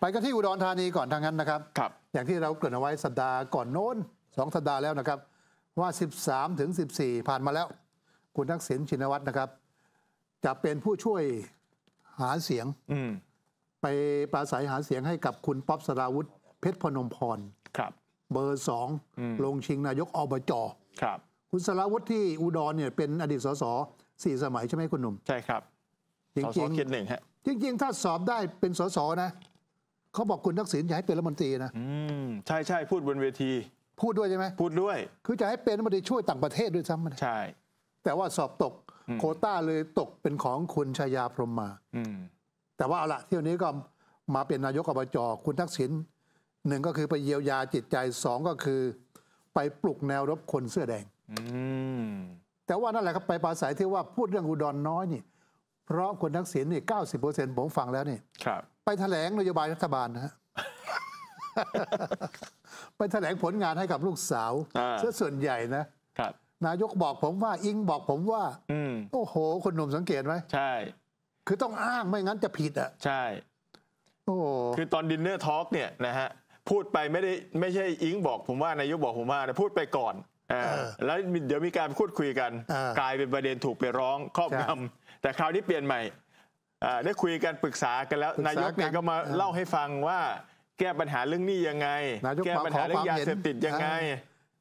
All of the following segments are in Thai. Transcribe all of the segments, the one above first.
ไปกันที่อุดรธานีก่อนทางนั้นนะครับ ครับ อย่างที่เราเกริ่นเอาไว้สัปดาห์ก่อนโน้นสองสัปดาห์แล้วนะครับว่า 13ถึง14ผ่านมาแล้ว คุณทักษิณชินวัตรนะครับ จะเป็นผู้ช่วยหาเสียงไปปราศัยหาเสียงให้กับคุณป๊อบสราวุธ เพชรพนมพรครับ เบอร์สองลงชิงนายกอบจครับ คุณสราวุธที่อุดรเนี่ยเป็นอดีตสสสี่สมัยใช่ไหมคุณหนุ่มใช่ครับ จริงๆเขตหนึ่งฮะจริงๆถ้าสอบได้เป็นสสนะเขาบอกคุณทักษิณอยากให้เป็นรัฐมนตรีนะใช่ใช่พูดบนเวที พูดด้วยใช่ไหมพูดด้วย คือจะให้เป็นรัฐมนตรีช่วยต่างประเทศด้วยซ้ำใช่แต่ว่าสอบตกโคต้าเลยตกเป็นของคุณชายาพรมมาแต่ว่าเอาละเที่ยวนี้ก็มาเป็นนายกอบจคุณทักษิณหนึ่งก็คือไปเยียวยาจิตใจสองก็คือ ไปปลุกแนวรบคนเสื้อแดงแต่ว่านั่นแหละครับ ไปปราศัยที่ว่าพูดเรื่องอุดรน้อยนี่ เพราะคุณทักษิณนี่เก้าสิบเปอร์เซ็นต์ผมฟังแล้วนี่ครับไปแถลงนโยบายรัฐบาลนะฮะ ไปแถลงผลงานให้กับลูกสาวเสาซะส่วนใหญ่นะ ครับ นายกบอกผมว่าอิงบอกผมว่าอโอ้โห คนหนุ่มสังเกตไหมใช่ คือต้องอ้างไม่งั้นจะผิดอ่ะใช่ โอ้คือตอนดินเนอร์ทอล์กเนี่ยนะฮะ พูดไปไม่ได้ ไม่ใช่อิงบอกผมว่า นายกบอกผมว่านะพูดไปก่อนอแล้วเดี๋ยวมีการพูดคุยกัน กลายเป็นประเด็นถูกไปร้อง ครอบงำแต่คราวนี้เปลี่ยนใหม่ได้คุยกันปรึกษากันแล้วนายกเนี่ยก็มาเล่าให้ฟังว่า แก้ปัญหาเรื่องนี้ยังไงแก้ปัญหาเรื่องยาเสพติดยังไง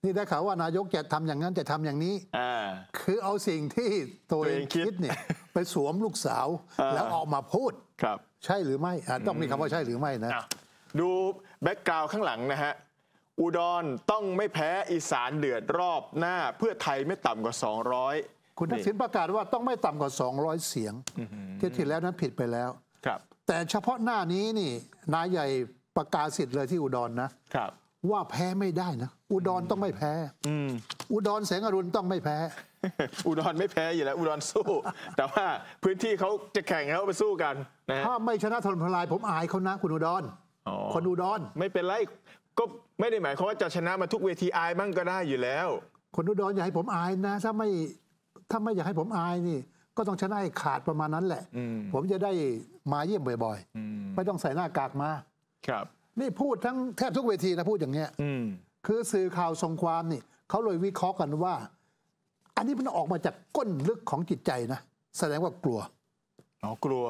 นี่ได้ข่าวว่านายกจะทำอย่างนั้นจะทำอย่างนี้อคือเอาสิ่งที่ตัวเองคิดเนี่ยไปสวมลูกสาวแล้วออกมาพูดครับใช่หรือไม่ต้องมีคำว่าใช่หรือไม่นะดูแบ็กกราวข้างหลังนะฮะอุดรต้องไม่แพ้อีสานเดือดรอบหน้า เพื่อไทยไม่ต่ำกว่า 200คุณทักษิณประกาศว่าต้องไม่ต่ำกว่า 200 เสียง ที่ที่แล้วนั้นผิดไปแล้วครับ แต่เฉพาะหน้านี้นี่นายใหญ่ประกาศสิทธิ์เลยที่อุดรนะครับ ว่าแพ้ไม่ได้นะอุดรต้องไม่แพ้อุดรแสงอรุณต้องไม่แพ้ อุดรไม่แพ้อยู่แล้ว อุดรสู้ แต่ว่าพื้นที่เขาจะแข่งเขาไปสู้กันนะถ้าไม่ชนะทนพลาย ผมอายเขานะคุณอุดรคนอุดรไม่เป็นไรก็ไม่ได้หมายความว่าจะชนะมาทุกเวทีอายมั่งก็ได้อยู่แล้วคนอุดรอย่าให้ผมอายนะ ถ้าไม่ถ้าไม่อยากให้ผมอายนี่ ก็ต้องชนะไอ้ขาดประมาณนั้นแหละ ผมจะได้มาเยี่ยมบ่อยๆ ไม่ต้องใส่หน้ากากมาครับ นี่พูดทั้ง แทบทุกเวทีนะพูดอย่างเงี้ยคือสื่อข่าวส่งความนี่เขาเลยวิเคราะห์กันว่า อันนี้มันออกมาจากก้นลึกของจิตใจนะ แสดงว่ากลัวอ๋อกลัว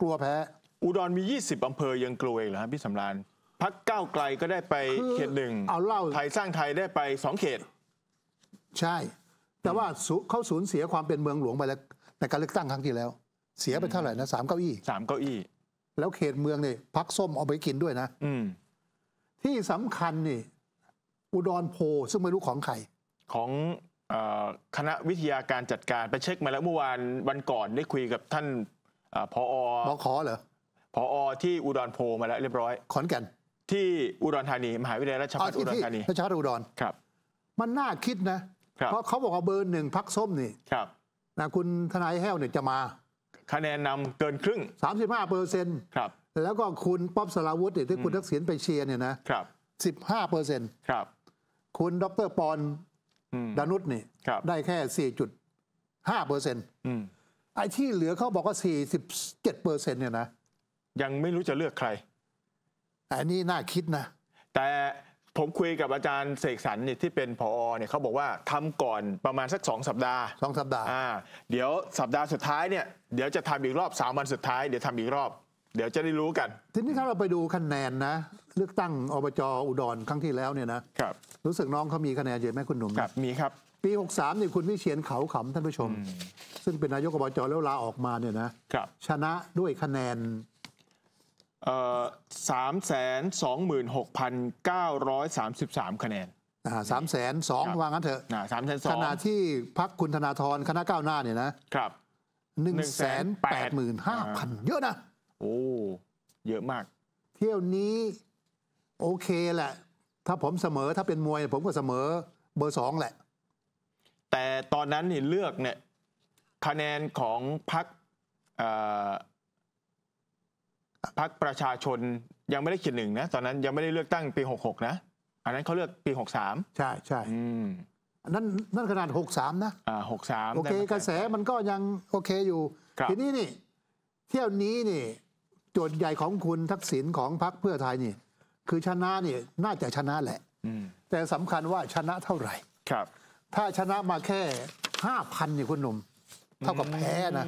กลัวแพ้อุดรมี 20 อำเภอยังกลัวอีกเหรอฮะพี่สำรานพักก้าวไกลก็ได้ไปเขตหนึ่งเอาเล่าไทยสร้างไทยได้ไปสองเขต ใช่แต่ว่าเขาสูญเสียความเป็นเมืองหลวงไปแล้วในการเลือกตั้งครั้งที่แล้ว เสียไปเท่าไหร่นะสามเก้าอี้สามเก้าอี้แล้วเขตเมืองเนี่ยพักส้มเอาไปกินด้วยนะ อืที่สำคัญนี่ อุดรโพซึ่งไม่รู้ของใคร ของคณะวิทยาการจัดการ ไปเช็คมาแล้วเมื่อวานวันก่อนได้คุยกับท่านพอมอขอเหรอพอที่อุดรโพมาแล้วเรียบร้อยขอนแก่นที่อุดรธานีมหาวิทยาลัยราชภัฏอุดรธานีราชภัฏอุดรครับ มันน่าคิดนะเพราะเขาบอกว่าเบอร์หนึ่งพักส้มนี่ครับนะคุณทนายแห้วเนี่ยจะมา คะแนนนำเกินครึ่ง 35เปอร์เซ็นต์ครับ แล้วก็คุณป๊อบสราวุฒิที่คุณทักษิณไปเชียร์เนี่ยนะครับ15เปอร์เซ็นต์ครับ คุณดรปอนดานุษนี่ ได้แค่ 4.5เปอร์เซ็นต์ไอ้ที่เหลือเขาบอกว่า47เปอร์เซ็นต์เนี่ยนะ ยังไม่รู้จะเลือกใคร อันนี้น่าคิดนะแต่ผมคุยกับอาจารย์เสกสรรเนี่ยที่เป็นพอเนี่ยเขาบอกว่าทำก่อนประมาณสัก2สัปดาห์2สัปดาห์อ่าเดี๋ยวสัปดาห์สุดท้ายเนี่ยเดี๋ยวจะทำอีกรอบ3วันสุดท้าย เดี๋ยวทำอีกรอบเดี๋ยวจะได้รู้กันทีนี้ถ้าเราไปดูคะแนนนะเลือกตั้งอบจอุดรครั้งที่แล้วเนี่ยนะครับรู้สึกน้องเขามีคะแนนเยอะไหมคุณหนุ่มครับมีครับปี63เนี่ยคุณวิเชียนเขาขำท่านผู้ชม ซึ่งเป็นนายกอบจแล้วลาออกมาเนี่ยนะครับชนะด้วยคะแนนสามแสนสองหมื่นหกพันเก้าร้อยสามสิบสามคะแนนสามแสนสองวางั้นเถอะสามแสนสองขณะที่พักคุณธนาธรคณะก้าวหน้าเนี่ยนะ ครับหนึ่งแสนแปดหมื่นห้าพันเยอะนะ โอ้ เยอะมาก เที่ยวนี้ โอเคแหละ ถ้าผมเสมอถ้าเป็นมวยผมก็เสมอ เบอร์สองแหละ แต่ตอนนั้นนี่เลือกเนี่ยคะแนนของพักพักประชาชนยังไม่ได้เขียนหนึ่งนะ ตอนนั้นยังไม่ได้เลือกตั้งปีหกหกนะ อันนั้นเขาเลือกปีหกสามใช่ใช่นั่นนั่นขนาดหกสามนะอ่าหกสามโอเค กระแสมันก็ยังโอเคอยู่ ทีนี้นี่เที่ยวนี้นี่โจทย์ใหญ่ของคุณทักษิณของพรรคเพื่อไทยนี่ คือชนะนี่น่าจะชนะแหละแต่สำคัญว่าชนะเท่าไหร่ ครับ ถ้าชนะมาแค่ห้าพันนี่คุณหนุ่มเท่ากับแพ้นะ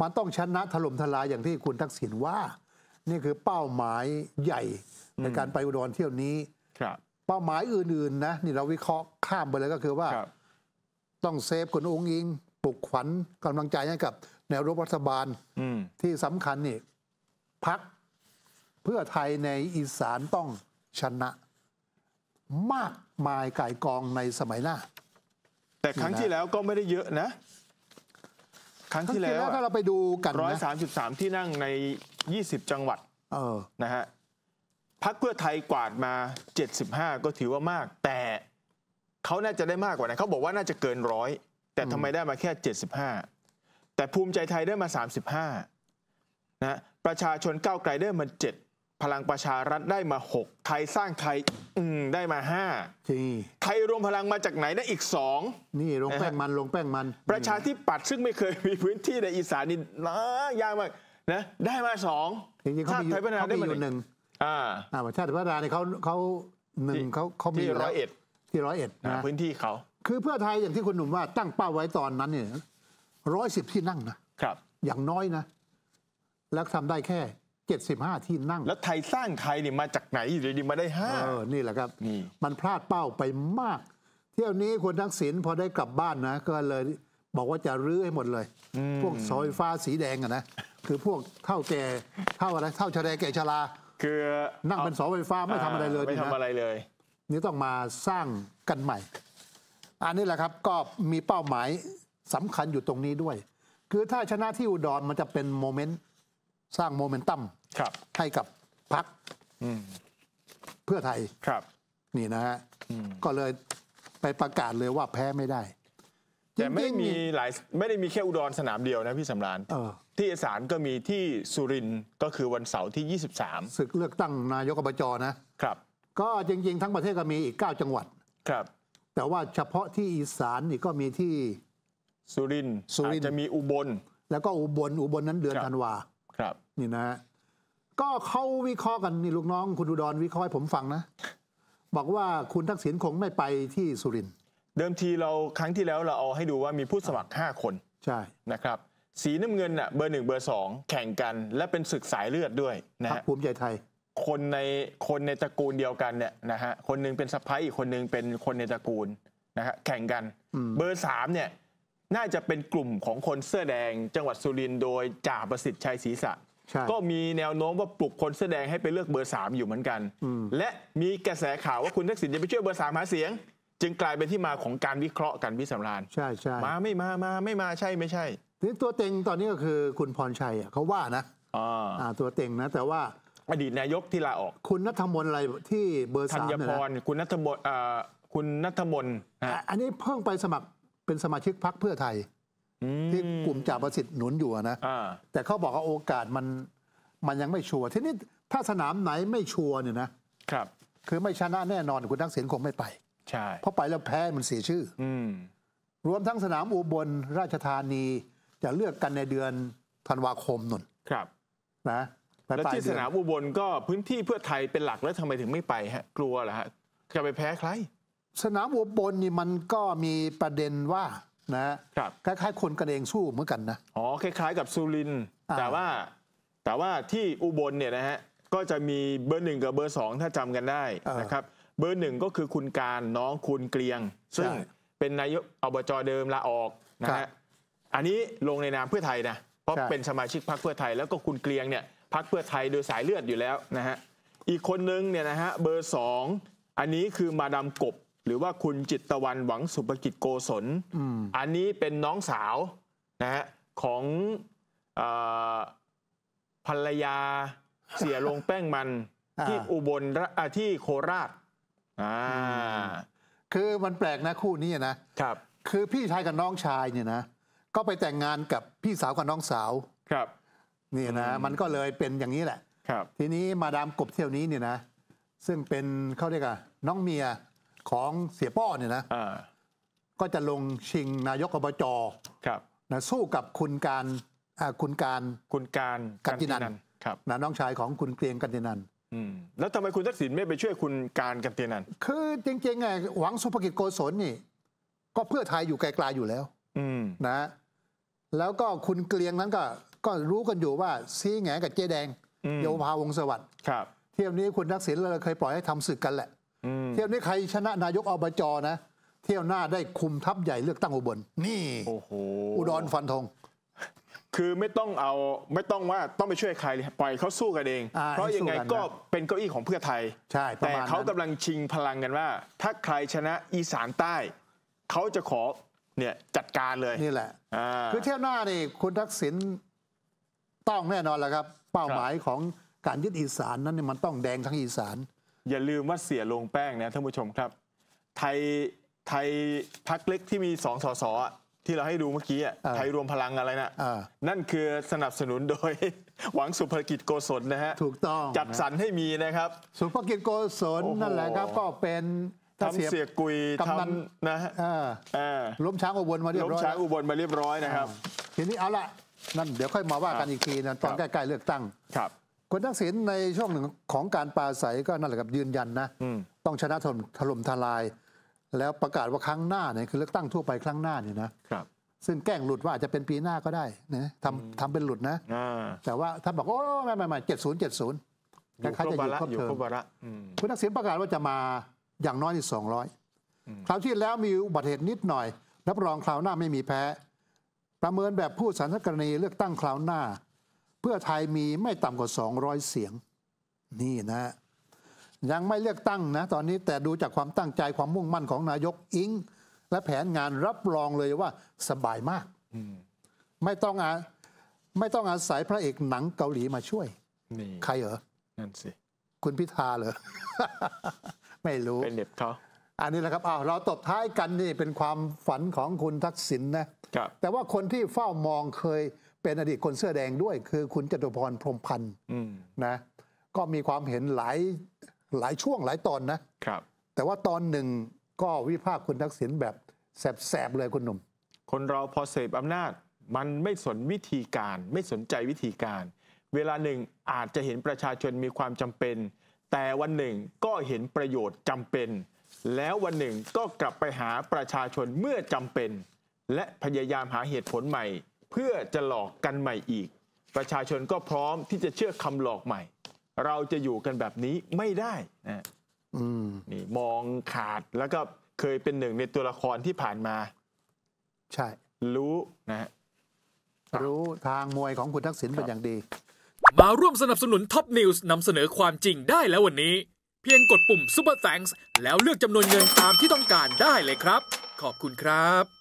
มันต้องชนะถล่มทลายอย่างที่คุณทักษิณว่า นี่คือเป้าหมายใหญ่ในการไปอุดรเที่ยวนี้ ครับ เป้าหมายอื่นๆนะนี่เราวิเคราะห์ข้ามไปเลยก็คือว่าต้องเซฟคุณองค์อิงปลุกขวัญกำลังใจให้กับ แนวรบรัฐบาลที่สำคัญนี่พักเพื่อไทยในอีสานต้องชนะ มากมายไก่กองในสมัยหน้าแต่ครั้งที่แล้วก็ไม่ได้เยอะนะครั้งที่แล้วถ้าเราไปดูกันร้อยสามสิบสามที่นั่งในยี่สิบจังหวัดนะฮะพักเพื่อไทยกวาดมา 75 ก็ถือว่ามาก แต่เขาน่าจะได้มากกว่านะเขาบอกว่าน่าจะเกินร้อย แต่ทำไมได้มาแค่ 75 แต่ภูมิใจไทยได้มา 35นะประชาชนก้าวไกลได้มาพลังประชารัฐได้มา 6 ไทยสร้างไทยได้มา 5ไทยรวมพลังมาจากไหนน้อีก2นี่ลงแป้งมันลงแป้งมัน ประชาธิปัตย์ซึ่งไม่เคยมีพื้นที่ในอีสานนี่นะยากมากนะได้มาสองาติไทยพาฒนาได้มาหนึ่งอ่าชาติพัฒนาเนี่ยเขาเขาหนึ่งเขาเขามีร้อยเอ็ดที่ร้อยเอ็ดนะพื้นที่เขาคือเพื่อไทยอย่างที่คุณหนุ่มว่าตั้งเป้าไว้ตอนนั้นเนี่ยร้อยสิบที่นั่งนะครับ อย่างน้อยนะแล้วทำได้แค่75ที่นั่งแล้วไทยสร้างไทยเนี่ยมาจากไหนอยู่ดีมาได้ห้าเออนี่แหละครับ มันพลาดเป้าไปมาก เที่ยวนี้คนทั้งศิณพอได้กลับบ้านนะ ก็เลยบอกว่าจะรื้อให้หมดเลย พวกซอยฟ้าสีแดงอะนะคือพวกเท่าแก่เท่าอะไรเท่าชะแดแก่ชราคือนั่งเป็นเสาไฟฟ้าไม่ทำอะไรเลยไม่ทำอะไรเลยนี่ต้องมาสร้างกันใหม่อันนี้แหละครับก็มีเป้าหมายสำคัญอยู่ตรงนี้ด้วย คือถ้าชนะที่อุดรมันจะเป็นโมเมนต์สร้างโมเมนตัมครับให้กับพักเพื่อไทยครับ นี่นะฮะก็เลยไปประกาศเลยว่าแพ้ไม่ได้แต่ไม่มีหลายไม่ได้มีแค่อุดรสนามเดียวนะพี่สำรานที่อีสานก็มีที่สุรินก็คือวันเสาร์ที่ 23ศึกเลือกตั้งนายกบจนะ ครับ ก็จริง ๆ ทั้งประเทศก็มีอีก 9 จังหวัด ครับ แต่ว่าเฉพาะที่อีสานนี่ก็มีที่สุรินสุรินจะมีอุบล แล้วก็อุบลอุบลนั้นเดือนธันวาครับนี่นะฮะก็เขาวิเคราะห์กันนี่ลูกน้องคุณดูดอนวิเคราะห์ให้ผมฟังนะ บอกว่าคุณทักษิณคงไม่ไปที่สุริน เดิมทีเราครั้งที่แล้วเราเอาให้ดูว่ามีผู้สมัคร 5 คน ใช่นะครับ สีน้ำเงินอ่ะ เบอร์หนึ่งเบอร์สองแข่งกัน และเป็นศึกสายเลือดด้วยนะพรรคฮะภูมิใจไทย คนในคนในตระกูลเดียวกันเนี่ยนะฮะคนหนึงเป็นสะพ้ายอีกคนหนึงเป็นคนในตระกูลนะฮะแข่งกันเบอร์สามเนี่ยน่าจะเป็นกลุ่มของคนเสื้อแดงจังหวัดสุรินทร์โดยจ่าประสิทธิ์ชัยศรีสะก็มีแนวโน้มว่าปลุกคนเสื้อแดงให้ไปเลือกเบอร์สามอยู่เหมือนกัน และมีกระแสข่าวว่าคุณทักษิณจะไปช่วยเบอร์สามหาเสียง จึงกลายเป็นที่มาของการวิเคราะห์กันพิสมรานใช่ใช่มา ไม่มามา ไม่มาใช่ไม่ใช่นี่ตัวเต็งตอนนี้ก็คือคุณพรชัยเขาว่านะอ่าตัวเต็งนะแต่ว่าอดีตนายกที่ลาออก คุณนัทมนอะไรที่เบอร์สามธัญพรคุณนัทมนคุณนัทมนอันนี้เพิ่งไปสมัครเป็นสมาชิกพรรคเพื่อไทยที่กลุ่มจ่าประสิทธิ์หนุนอยู่นะแต่เขาบอกว่าโอกาสมันมันยังไม่ชัวร์ทีนี้ ถ้าสนามไหนไม่ชัวร์เนี่ยนะ ครับ คือไม่ชนะแน่นอน คุณทักษิณคงไม่ไป ใช่ เพราะไปแล้วแพ้มันเสียชื่ออืรวมทั้งสนามอุบล ราชธานีจะเลือกกันในเดือนธันวาคมนนครับนะแล้วที่สนามอุบลก็พื้นที่เพื่อไทยเป็นหลักแล้วทำไมถึงไม่ไปฮะ กลัวเหรอฮะจะไปแพ้ใครสนามอุบลนี่มันก็มีประเด็นว่านะครับคล้ายๆ คนกันเองสู้เหมือนกันนะอ๋อคล้าย ๆ กับสุรินแต่ว่า แต่ว่าที่อุบลเนี่ยนะฮะก็จะมีเบอร์หนึ่งกับเบอร์สองถ้าจำกันได้นะครับเบอร์หนึ่งก็คือคุณการน้องคุณเกลียง ซึ่งเป็นนายกอบจเดิมลาออกนะฮะอันนี้ลงในนามเพื่อไทยนะเพราะเป็นสมาชิกพรรคเพื่อไทยแล้วก็คุณเกลียงเนี่ยพรรคเพื่อไทยโดยสายเลือดอยู่แล้วนะฮะอีกคนนึงเนี่ยนะฮะเบอร์สองอันนี้คือมาดามกบหรือว่าคุณจิตตะวันหวังสุภกิจโกศลอันนี้เป็นน้องสาวนะฮะของอภรรยาเสียลงแป้งมัน ที่อุบลที่โคราช อ่า คือมันแปลกนะคู่นี้นะ ครับ คือพี่ชายกับน้องชายเนี่ยนะ ก็ไปแต่งงานกับพี่สาวกับน้องสาว ครับ นี่นะ มันก็เลยเป็นอย่างนี้แหละ ครับ ทีนี้มาดามกบเที่ยวนี้เนี่ยนะ ซึ่งเป็นเขาเรียกอะน้องเมียของเสียป้อเนี่ยนะก็จะลงชิงนายกอบจครับนะสู้กับคุณการคุณการคุณการกันตินันครับนะน้องชายของคุณเกรียงกันตินันแล้วทำไมคุณทักษิณไม่ไปช่วยคุณการกันตินันคือจริงๆไงหวังสุภกิจโกศลนี่ก็เพื่อไทยอยู่ไกลๆอยู่แล้วนะ แล้วก็คุณเกรียงนั้นก็ ก็รู้กันอยู่ว่า ซีแงกับเจ๊แดงโยาภาวงสวัสดิ์ครับเที่ยวนี้คุณทักษิณเราเคยปล่อยให้ทำศึกกันแหละเที่ยวนี้ใครชนะนายกอบจนะเที่ยวหน้าได้คุมทัพใหญ่เลือกตั้งอุบล นี่โอ้โหอุดรฟันธงคือไม่ต้องเอาไม่ต้องว่าต้องไปช่วยใครปล่อยเขาสู้กันเอง เพราะยังไงก็เป็นเก้าอี้ของเพื่อไทยใช่แต่เขากำลังชิงพลังกันว่า ถ้าใครชนะอีสานใต้เขาจะขอเนี่ยจัดการเลยนี่แหละคือเที่ยวหน้านี่คุณทักษิณต้องแน่นอนแล้วครับ เป้าหมายของการยึดอีสานนั้นมันต้องแดงทั้งอีสานอย่าลืมว่าเสียลงแป้งนะท่านผู้ชมครับ ไทยไทยพักเล็กที่มีสองสสที่เราให้ดูเมื่อกี้อ่ะไทยรวมพลังอะไรนะะนั่นคือสนับสนุนโดยหวังสุภกิจโกศลนะฮะถูกต้องจัดสรรให้มีนะครับสุภกิจโกศลนั่นแหละครับก็เป็นทำเสียกุยทำนะฮะล้มช้างอุบลมาเรียบร้อยล้มช้างอุบลมาเรียบร้อยนะครับทีนี้เอาละนั่นเดี๋ยวค่อยมาว่ากันอีกทีนะตอนใกล้ๆเลือกตั้งครับคุณทักษิณในช่วงหนึ่งของการปราศัยก็นั่นแหละครับยืนยันนะต้องชนะถล่มถล่มทลาย แล้วประกาศว่าครั้งหน้าเนี่ยคือเลือกตั้งทั่วไปครั้งหน้านี่นะครับ ซึ่งแกล้งหลุดว่าอาจจะเป็นปีหน้าก็ได้นะทำทำเป็นหลุดนะแต่ว่าถ้าบอกโอ้ไม่ไม่ไม่เจ็ดศูนย์เจ็ดศูนย์ารคราจะอยู่ครบเทอมคุณทักษิณประกาศว่าจะมาอย่างน้อยที่สองร้อยคราวที่แล้วมีอุบัติเหตุนิดหน่อยรับรองคราวหน้าไม่มีแพ้ ประเมินแบบผู้สานสกรณีเลือกตั้งคราวหน้าเพื่อไทยมีไม่ต่ำกว่า200 เสียง นี่นะ ยังไม่เลือกตั้งนะตอนนี้แต่ดูจากความตั้งใจความมุ่งมั่นของนายกอิงและแผนงานรับรองเลยว่าสบายมากไม่ต้องอาไม่ต้องอาศัยพระเอกหนังเกาหลีมาช่วยใครเหรอนั่นสิคุณพิธาเหรอ ไม่รู้ เป็นเด็บเขาอันนี้แหละครับอ้าวเราตบท้ายกันนี่เป็นความฝันของคุณทักษิณนนะแต่ว่าคนที่เฝ้ามองเคยเป็นอดีตคนเสื้อแดงด้วยคือคุณจตุพรพรมพันธ์นะก็มีความเห็นหลายหลายช่วงหลายตอนนะครับ แต่ว่าตอนหนึ่งก็วิพากษ์คุณทักษิณแบบแสบๆเลยคุณหนุ่ม คนเราพอเสพอำนาจ มันไม่สนวิธีการไม่สนใจวิธีการ เวลาหนึ่งอาจจะเห็นประชาชนมีความจำเป็น แต่วันหนึ่งก็เห็นประโยชน์จำเป็น แล้ววันหนึ่งก็กลับไปหาประชาชนเมื่อจำเป็น และพยายามหาเหตุผลใหม่เพื่อจะหลอกกันใหม่อีก ประชาชนก็พร้อมที่จะเชื่อคำหลอกใหม่ เราจะอยู่กันแบบนี้ไม่ได้นะนี่มองขาดแล้วก็เคยเป็นหนึ่งในตัวละครที่ผ่านมา ใช่ รู้นะ รู้ทางมวยของคุณทักษิณเป็นอย่างดี มาร่วมสนับสนุนท็อปนิวส์นำเสนอความจริงได้แล้ววันนี้ เพียงกดปุ่มป u ปอร์แฟงส์แล้วเลือกจำนวนเงินตามที่ต้องการได้เลยครับ ขอบคุณครับ